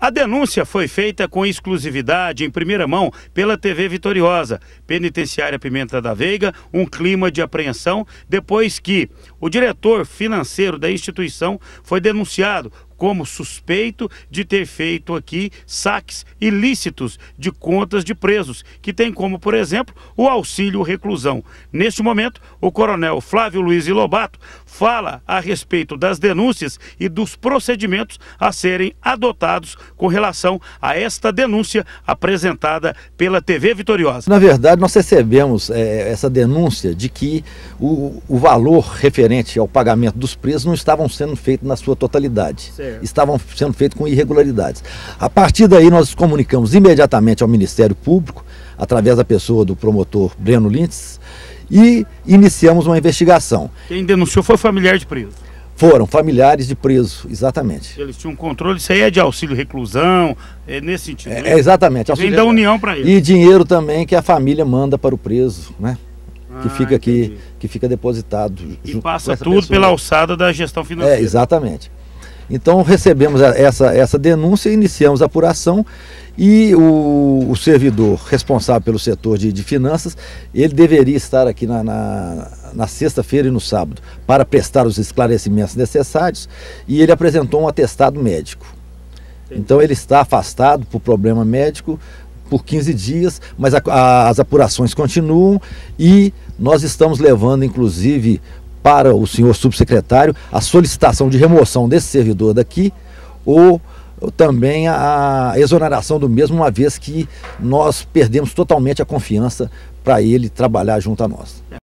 A denúncia foi feita com exclusividade em primeira mão pela TV Vitoriosa, Penitenciária Pimenta da Veiga, um clima de apreensão depois que o diretor financeiro da instituição foi denunciado como suspeito de ter feito aqui saques ilícitos de contas de presos, que tem como, por exemplo, o auxílio reclusão. Neste momento, o coronel Flávio Luiz Lobato fala a respeito das denúncias e dos procedimentos a serem adotados com relação a esta denúncia apresentada pela TV Vitoriosa. Na verdade, nós recebemos é, essa denúncia de que o, o valor referente ao pagamento dos presos não estavam sendo feito na sua totalidade. Certo. É. estavam sendo feitos com irregularidades. A partir daí, nós comunicamos imediatamente ao Ministério Público, através da pessoa do promotor Breno Lintz, e iniciamos uma investigação. Quem denunciou foi familiar de preso. Foram familiares de preso, exatamente. Eles tinham controle, isso aí é de auxílio reclusão, é nesse sentido. É, né? é exatamente. Vem da União para eles. E dinheiro também que a família manda para o preso, né? Ah, que fica entendi. aqui, que fica depositado. E passa tudo pessoa. pela alçada da gestão é, financeira. É, exatamente. Então recebemos essa, essa denúncia, iniciamos a apuração e o, o servidor responsável pelo setor de, de, finanças, ele deveria estar aqui na, na, na sexta-feira e no sábado para prestar os esclarecimentos necessários e ele apresentou um atestado médico. Então ele está afastado por problema médico por 15 dias, mas a, a, as apurações continuam e nós estamos levando, inclusive, para o senhor subsecretário a solicitação de remoção desse servidor daqui ou, ou também a, a exoneração do mesmo, uma vez que nós perdemos totalmente a confiança para ele trabalhar junto a nós. É,